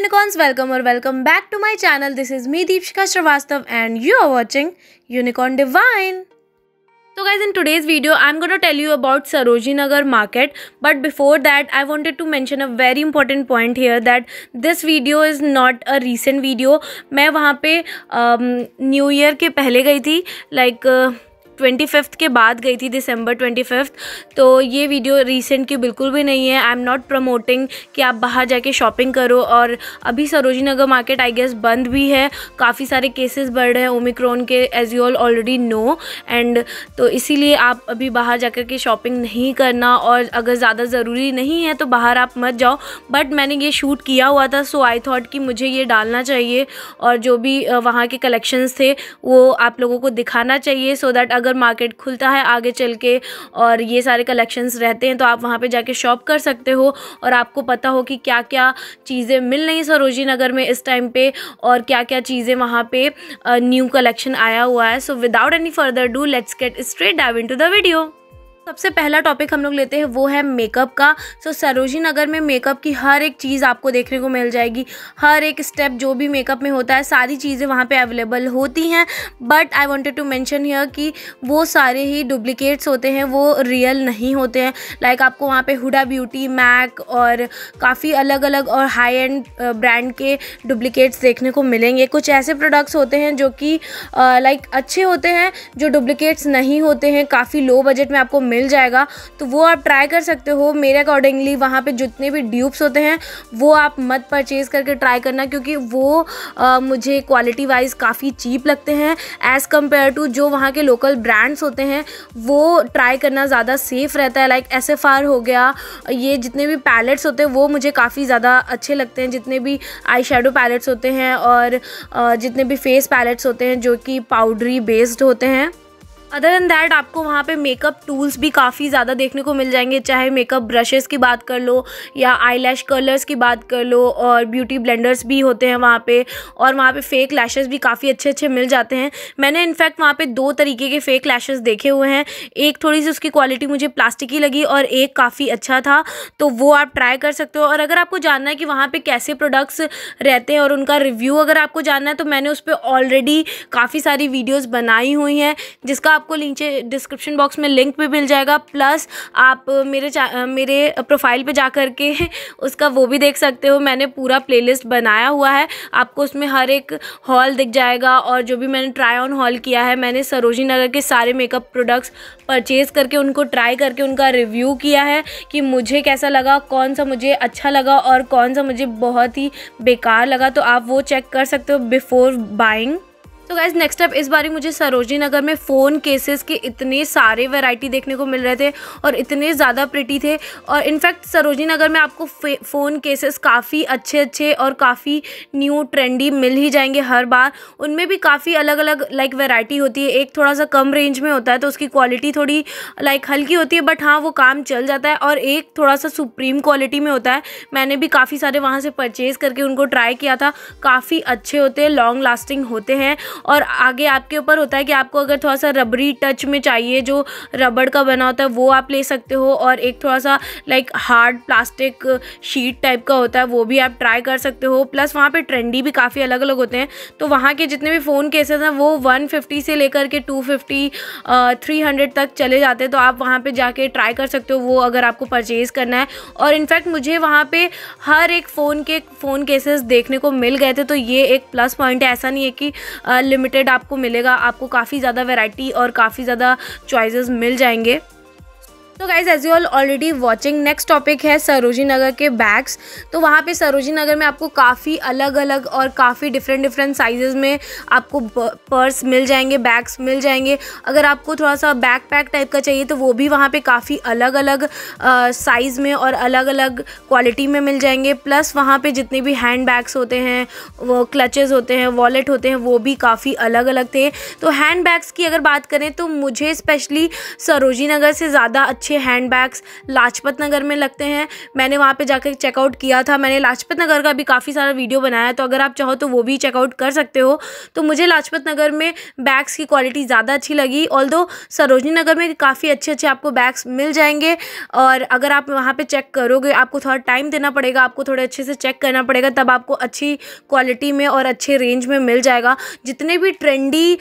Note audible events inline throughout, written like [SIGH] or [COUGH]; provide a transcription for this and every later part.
unicorns welcome और welcome back to my channel this is me Deepika Shrivastava and you are watching unicorn divine तो guys in today's video I am got to tell you about Sarojini Nagar market but before that I wanted to mention a very important point here that this video is not a recent video मैं वहाँ पे new um, year के पहले गई थी like like, uh, twenty fifth के बाद गई थी दिसंबर ट्वेंटी फिफ्थ तो ये वीडियो रिसेंट की बिल्कुल भी नहीं है आई एम नॉट प्रमोटिंग कि आप बाहर जाके शॉपिंग करो और अभी Sarojini Nagar market I guess बंद भी है काफ़ी सारे केसेस बढ़ रहे हैं ओमिक्रॉन के as you all already know and तो इसीलिए आप अभी बाहर जाकर के शॉपिंग नहीं करना और अगर ज़्यादा ज़रूरी नहीं है तो बाहर आप मत जाओ बट मैंने ये शूट किया हुआ था सो आई थॉट कि मुझे ये डालना चाहिए और जो भी वहाँ के कलेक्शंस थे वो आप लोगों को दिखाना चाहिए सो so दैट अगर अगर मार्केट खुलता है आगे चल के और ये सारे कलेक्शंस रहते हैं तो आप वहाँ पे जाके शॉप कर सकते हो और आपको पता हो कि क्या क्या चीज़ें मिल रही सरोजी नगर में इस टाइम पे और क्या क्या चीज़ें वहाँ पे न्यू कलेक्शन आया हुआ है so without any further ado let's get straight dive to the video सबसे पहला टॉपिक हम लोग लेते हैं वो है मेकअप का सो so, सरोजी नगर में मेकअप की हर एक चीज़ आपको देखने को मिल जाएगी हर एक स्टेप जो भी मेकअप में होता है सारी चीज़ें वहाँ पे अवेलेबल होती हैं but I wanted to mention here कि वो सारे ही डुप्लीकेट्स होते हैं वो रियल नहीं होते हैं लाइक like आपको वहाँ पर हुडा ब्यूटी मैक और काफ़ी अलग अलग और हाई एंड ब्रांड के डुप्लीकेट्स देखने को मिलेंगे कुछ ऐसे प्रोडक्ट्स होते हैं जो कि लाइक uh, like अच्छे होते हैं जो डुप्लीकेट्स नहीं होते हैं काफ़ी लो बजट में आपको मिल मिल जाएगा तो वो आप ट्राई कर सकते हो मेरे अकॉर्डिंगली वहाँ पे जितने भी ड्यूब्स होते हैं वो आप मत परचेज़ करके ट्राई करना क्योंकि वो आ, मुझे क्वालिटी वाइज काफ़ी चीप लगते हैं एज़ कम्पेयर टू जो वहाँ के लोकल ब्रांड्स होते हैं वो ट्राई करना ज़्यादा सेफ़ रहता है लाइक एस हो गया ये जितने भी पैलेट्स होते हैं वो मुझे काफ़ी ज़्यादा अच्छे लगते हैं जितने भी आई शेडो पैलेट्स होते हैं और जितने भी फेस पैलेट्स होते हैं जो कि पाउडरी बेस्ड होते हैं अदर देन दैट आपको वहाँ पे मेकअप टूल्स भी काफ़ी ज़्यादा देखने को मिल जाएंगे चाहे मेकअप ब्रशेस की बात कर लो या आई लैश कलर्स की बात कर लो और ब्यूटी ब्लेंडर्स भी होते हैं वहाँ पे और वहाँ पे फेक लैशेस भी काफ़ी अच्छे अच्छे मिल जाते हैं मैंने इनफैक्ट वहाँ पे दो तरीके के फ़ेक लैशेस देखे हुए हैं एक थोड़ी सी उसकी क्वालिटी मुझे प्लास्टिक की लगी और एक काफ़ी अच्छा था तो वो आप ट्राई कर सकते हो और अगर आपको जानना है कि वहाँ पर कैसे प्रोडक्ट्स रहते हैं और उनका रिव्यू अगर आपको जानना है तो मैंने उस पर ऑलरेडी काफ़ी सारी वीडियोज़ बनाई हुई हैं जिसका आपको नीचे डिस्क्रिप्शन बॉक्स में लिंक भी मिल जाएगा प्लस आप मेरे मेरे प्रोफाइल पे जा करके [LAUGHS] उसका वो भी देख सकते हो मैंने पूरा प्लेलिस्ट बनाया हुआ है आपको उसमें हर एक हॉल दिख जाएगा और जो भी मैंने ट्राई ऑन हॉल किया है मैंने सरोजी नगर के सारे मेकअप प्रोडक्ट्स परचेज़ करके उनको ट्राई करके उनका रिव्यू किया है कि मुझे कैसा लगा कौन सा मुझे अच्छा लगा और कौन सा मुझे बहुत ही बेकार लगा तो आप वो चेक कर सकते हो बिफ़ोर बाइंग तो गाइज नेक्स्ट अप इस बार मुझे सरोजी नगर में फ़ोन केसेस के इतने सारे वैरायटी देखने को मिल रहे थे और इतने ज़्यादा प्रिटी थे और इनफैक्ट सरोजी नगर में आपको फ़ोन केसेस काफ़ी अच्छे अच्छे और काफ़ी न्यू ट्रेंडी मिल ही जाएंगे हर बार उनमें भी काफ़ी अलग अलग लाइक वेराइटी होती है एक थोड़ा सा कम रेंज में होता है तो उसकी क्वालिटी थोड़ी लाइक हल्की होती है बट हाँ वो काम चल जाता है और एक थोड़ा सा सुप्रीम क्वालिटी में होता है मैंने भी काफ़ी सारे वहाँ से परचेज़ करके उनको ट्राई किया था काफ़ी अच्छे होते हैं लॉन्ग लास्टिंग होते हैं और आगे आपके ऊपर होता है कि आपको अगर थोड़ा सा रबरी टच में चाहिए जो रबड़ का बना होता है वो आप ले सकते हो और एक थोड़ा सा like hard plastic sheet type का होता है वो भी आप ट्राई कर सकते हो प्लस वहाँ पर ट्रेंडी भी काफ़ी अलग अलग होते हैं तो वहाँ के जितने भी फ़ोन केसेस हैं वो वन से लेकर के टू फिफ्टी तक चले जाते हैं तो आप वहाँ पर जाके ट्राई कर सकते हो वो अगर आपको परचेज़ करना है और इनफैक्ट मुझे वहाँ पे हर एक फ़ोन के फ़ोन केसेस देखने को मिल गए थे तो ये एक प्लस पॉइंट है ऐसा नहीं है कि लिमिटेड आपको मिलेगा आपको काफ़ी ज़्यादा वेराइटी और काफ़ी ज़्यादा चॉइसेस मिल जाएंगे तो guys as you all already watching next topic है सरोजी नगर के बैग्स तो वहाँ पे सरोजी नगर में आपको काफ़ी अलग अलग और काफ़ी डिफरेंट डिफरेंट साइजेज़ में आपको पर्स मिल जाएंगे बैग्स मिल जाएंगे अगर आपको थोड़ा सा बैक पैक टाइप का चाहिए तो वो भी वहाँ पे काफ़ी अलग अलग साइज़ में और अलग अलग क्वालिटी में मिल जाएंगे प्लस वहाँ पे जितने भी हैंड बैग्स होते हैं वो क्लचेज़ होते हैं वॉलेट होते हैं वो भी काफ़ी अलग अलग थे तो हैंड बैग्स की अगर बात करें तो मुझे स्पेशली सरोजी नगर से ज़्यादा अच्छे अच्छे हैंड बैग्स लाजपत नगर में लगते हैं मैंने वहाँ पर जाकर चेकआउट किया था मैंने लाजपत नगर का भी काफ़ी सारा वीडियो बनाया तो अगर आप चाहो तो वो भी चेकआउट कर सकते हो तो मुझे लाजपत नगर में बैग्स की क्वालिटी ज़्यादा अच्छी लगी ऑल सरोजनी नगर में काफ़ी अच्छे अच्छे आपको बैग्स मिल जाएंगे और अगर आप वहाँ पर चेक करोगे आपको थोड़ा टाइम देना पड़ेगा आपको थोड़े अच्छे से चेक करना पड़ेगा तब आपको अच्छी क्वालिटी में और अच्छे रेंज में मिल जाएगा जितने भी ट्रेंडी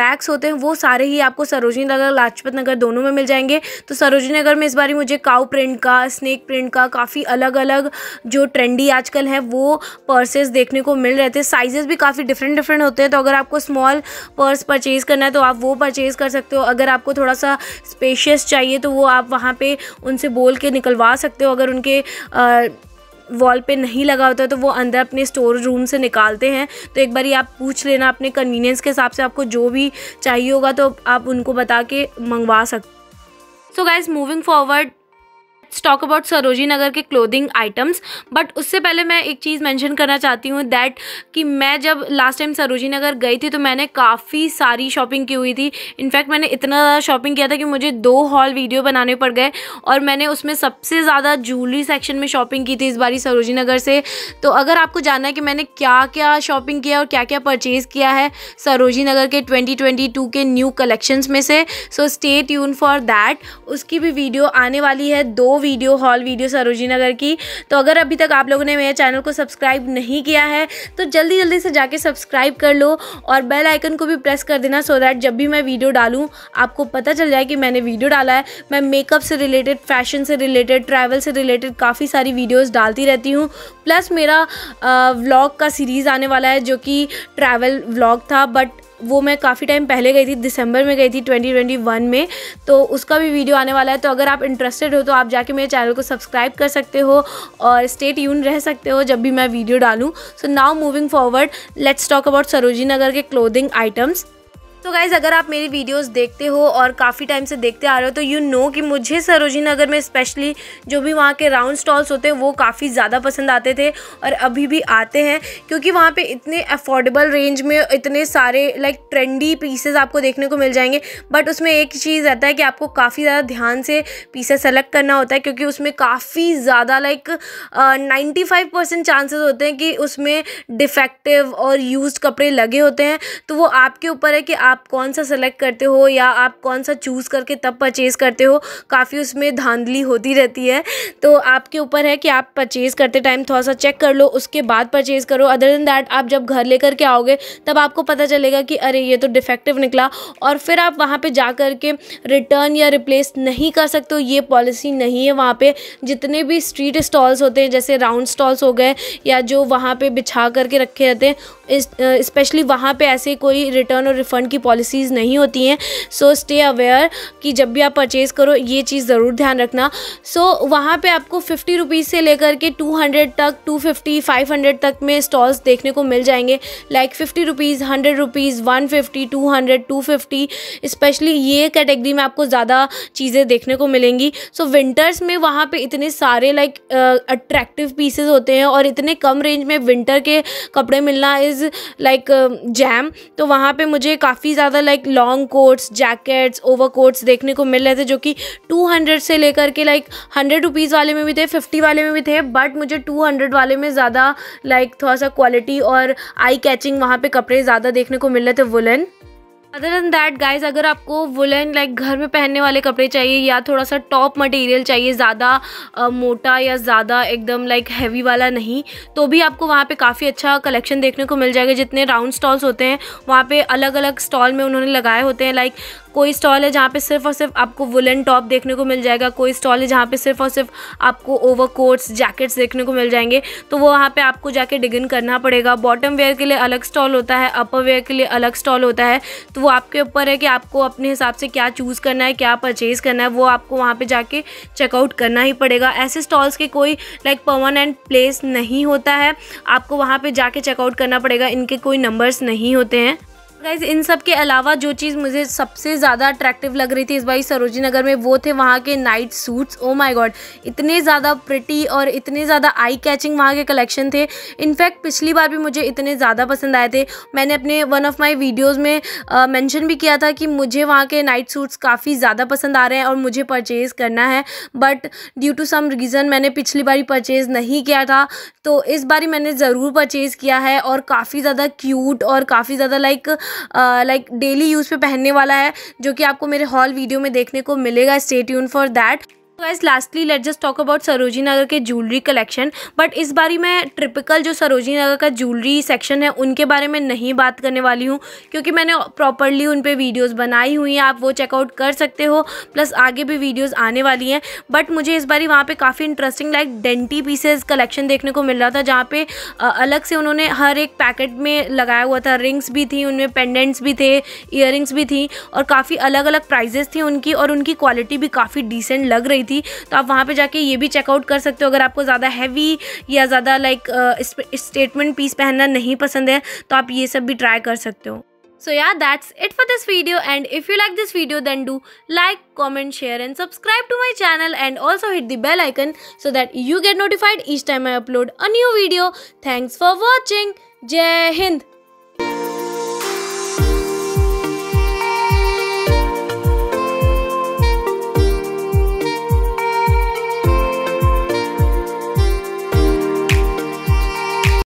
बैग्स होते हैं वो सारे ही आपको सरोजनी नगर लाजपत नगर दोनों में मिल जाएंगे तो सरोज सरोजनी नगर में इस बारी मुझे काउ प्रिंट का स्नेक प्रिंट का काफ़ी अलग अलग जो ट्रेंडी आजकल है वो पर्सेस देखने को मिल रहे थे साइजेस भी काफ़ी डिफरेंट डिफरेंट होते हैं तो अगर आपको स्मॉल पर्स परचेज़ करना है तो आप वो परचेज़ कर सकते हो अगर आपको थोड़ा सा स्पेशियस चाहिए तो वो आप वहाँ पर उनसे बोल के निकलवा सकते हो अगर उनके आ, वॉल पे नहीं लगा होता है तो वो अंदर अपने स्टोर रूम से निकालते हैं तो एक बार आप पूछ लेना अपने कन्वीनियंस के हिसाब से आपको जो भी चाहिए होगा तो आप उनको बता के मंगवा सकते So guys moving forward let's talk about Sarojini Nagar के क्लोदिंग आइटम्स बट उससे पहले मैं एक चीज़ मेंशन करना चाहती हूँ दैट कि मैं जब लास्ट टाइम सरोजी नगर गई थी तो मैंने काफ़ी सारी शॉपिंग की हुई थी इनफैक्ट मैंने इतना ज़्यादा शॉपिंग किया था कि मुझे दो हॉल वीडियो बनाने पड़ गए और मैंने उसमें सबसे ज़्यादा ज्वेलरी सेक्शन में शॉपिंग की थी इस बारी सरोजी नगर से तो अगर आपको जानना है कि मैंने क्या क्या शॉपिंग किया और क्या क्या परचेज़ किया है सरोजी नगर के टू के न्यू कलेक्शंस में से so stay tune for that उसकी भी वीडियो आने वाली है दो video whole video Sarojini Nagar की तो अगर अभी तक आप लोगों ने मेरे चैनल को सब्सक्राइब नहीं किया है तो जल्दी जल्दी से जाके सब्सक्राइब कर लो और बेल आइकन को भी प्रेस कर देना सो दैट जब भी मैं वीडियो डालूँ आपको पता चल जाए कि मैंने वीडियो डाला है मैं मेकअप से रिलेटेड फैशन से रिलेटेड ट्रैवल से रिलेटेड काफ़ी सारी वीडियोज़ डालती रहती हूँ प्लस मेरा व्लॉग का सीरीज़ आने वाला है जो कि ट्रैवल व्लॉग था बट वो मैं काफ़ी टाइम पहले गई थी दिसंबर में गई थी 2021 में तो उसका भी वीडियो आने वाला है तो अगर आप इंटरेस्टेड हो तो आप जाके मेरे चैनल को सब्सक्राइब कर सकते हो और स्टेट यून रह सकते हो जब भी मैं वीडियो डालूँ so now moving forward let's talk about Sarojini Nagar के क्लोदिंग आइटम्स तो गाइज़ अगर आप मेरी वीडियोस देखते हो और काफ़ी टाइम से देखते आ रहे हो तो यू नो कि मुझे सरोजी नगर में स्पेशली जो भी वहाँ के राउंड स्टॉल्स होते हैं वो काफ़ी ज़्यादा पसंद आते थे और अभी भी आते हैं क्योंकि वहाँ पे इतने अफोर्डेबल रेंज में इतने सारे लाइक ट्रेंडी पीसेज आपको देखने को मिल जाएंगे बट उसमें एक चीज़ रहता है कि आपको काफ़ी ज़्यादा ध्यान से पीसेस सेलेक्ट करना होता है क्योंकि उसमें काफ़ी ज़्यादा like ninety five percent chances होते हैं कि उसमें डिफेक्टिव और यूज कपड़े लगे होते हैं तो वो आपके ऊपर है कि आप आप कौन सा सेलेक्ट करते हो या आप कौन सा चूज़ करके तब परचेज़ करते हो काफ़ी उसमें धांधली होती रहती है तो आपके ऊपर है कि आप परचेज़ करते टाइम थोड़ा सा चेक कर लो उसके बाद परचेज़ करो अदर देन दैट आप जब घर लेकर के आओगे तब आपको पता चलेगा कि अरे ये तो डिफेक्टिव निकला और फिर आप वहाँ पर जा कर के रिटर्न या रिप्लेस नहीं कर सकते हो ये पॉलिसी नहीं है वहाँ पर जितने भी स्ट्रीट स्टॉल्स होते हैं जैसे राउंड स्टॉल्स हो गए या जो वहाँ पर बिछा करके रखे रहते हैं स्पेशली वहाँ पर ऐसे कोई रिटर्न और रिफंड की पॉलिसीज़ नहीं होती हैं सो स्टे अवेयर कि जब भी आप परचेज़ करो ये चीज़ ज़रूर ध्यान रखना सो so, वहाँ पे आपको फिफ्टी रुपीज़ से लेकर के टू हंड्रेड तक टू फिफ्टी फाइव हंड्रेड तक में स्टॉल्स देखने को मिल जाएंगे like fifty rupees hundred rupees one fifty two hundred two fifty specially ये कैटेगरी में आपको ज़्यादा चीज़ें देखने को मिलेंगी सो so, विंटर्स में वहाँ पर इतने सारे लाइक अट्रैक्टिव पीसेज होते हैं और इतने कम रेंज में विंटर के कपड़े मिलना इज़ लाइक जैम तो वहाँ पर मुझे काफ़ी काफ़ी ज़्यादा like long coats jackets over coats देखने को मिल रहे थे जो कि टू हंड्रेड से लेकर के लाइक हंड्रेड रुपीज़ वाले में भी थे फिफ्टी वाले में भी थे बट मुझे टू हंड्रेड वाले में ज़्यादा लाइक थोड़ा सा क्वालिटी और आई कैचिंग वहाँ पर कपड़े ज़्यादा देखने को मिल रहे थे woollen other than that guys अगर आपको वुलन लाइक घर में पहनने वाले कपड़े चाहिए या थोड़ा सा टॉप मटेरियल चाहिए ज़्यादा मोटा या ज़्यादा एकदम लाइक हैवी वाला नहीं तो भी आपको वहाँ पे काफ़ी अच्छा कलेक्शन देखने को मिल जाएगा जितने राउंड स्टॉल्स होते हैं वहाँ पे अलग अलग स्टॉल में उन्होंने लगाए होते हैं लाइक कोई स्टॉल है जहाँ पे सिर्फ और सिर्फ आपको वुलन टॉप देखने को मिल जाएगा कोई स्टॉल है जहाँ पे सिर्फ और सिर्फ आपको ओवर कोट्स जैकेट्स देखने को मिल जाएंगे तो वो वहाँ पर आपको जाके डिगिन करना पड़ेगा बॉटम वेयर के लिए अलग स्टॉल होता है अपर वेयर के लिए अलग स्टॉल होता है तो वो आपके ऊपर है कि आपको अपने हिसाब से क्या चूज़ करना है क्या परचेज़ करना है वो आपको वहाँ पर जाके चेकआउट करना ही पड़ेगा ऐसे स्टॉल्स के कोई लाइक परमानेंट प्लेस नहीं होता है आपको वहाँ पर जाके चेकआउट करना पड़ेगा इनके कोई नंबर्स नहीं होते हैं गाइज इन सब के अलावा जो चीज़ मुझे सबसे ज़्यादा अट्रैक्टिव लग रही थी इस बार सरोजी नगर में वो थे वहाँ के night suits oh my god इतने ज़्यादा प्रिटी और इतने ज़्यादा आई कैचिंग वहाँ के कलेक्शन थे इनफैक्ट पिछली बार भी मुझे इतने ज़्यादा पसंद आए थे मैंने अपने वन ऑफ माई वीडियोज़ में मैंशन भी किया था कि मुझे वहाँ के नाइट सूट्स काफ़ी ज़्यादा पसंद आ रहे हैं और मुझे परचेज़ करना है but due to some reason मैंने पिछली बार परचेज़ नहीं किया था तो इस बार मैंने ज़रूर परचेज़ किया है और काफ़ी ज़्यादा क्यूट और काफ़ी ज़्यादा like like, like daily use पे पहनने वाला है जो कि आपको मेरे हॉल वीडियो में देखने को मिलेगा stay tune for that guys lastly let just talk about Sarojini Nagar के ज्वेलरी कलेक्शन बट इस बारी मैं ट्रिपिकल जो सरोजी नगर का ज्वेलरी सेक्शन है उनके बारे में नहीं बात करने वाली हूँ क्योंकि मैंने प्रॉपरली उन पर वीडियोज़ बनाई हुई हैं आप वो चेकआउट कर सकते हो प्लस आगे भी वीडियोज़ आने वाली हैं बट मुझे इस बारी वहाँ पर काफ़ी interesting like dainty pieces collection देखने को मिल रहा था जहाँ पे अलग से उन्होंने हर एक पैकेट में लगाया हुआ था रिंग्स भी थी उनमें पेंडेंट्स भी थे ईयर भी थी और काफ़ी अलग अलग प्राइजेस थी उनकी और उनकी क्वालिटी भी काफ़ी डिसेंट लग रही थी थी तो आप वहाँ पे जाके ये भी चेकआउट कर सकते हो अगर आपको ज़्यादा हैवी या ज़्यादा लाइक स्टेटमेंट पीस पहनना नहीं पसंद है तो आप ये सब भी ट्राई कर सकते हो so yeah that's it for this video and if you like this video then do like comment share and subscribe to my channel and also hit the bell icon so that you get notified each time I upload a new video thanks for watching जय हिंद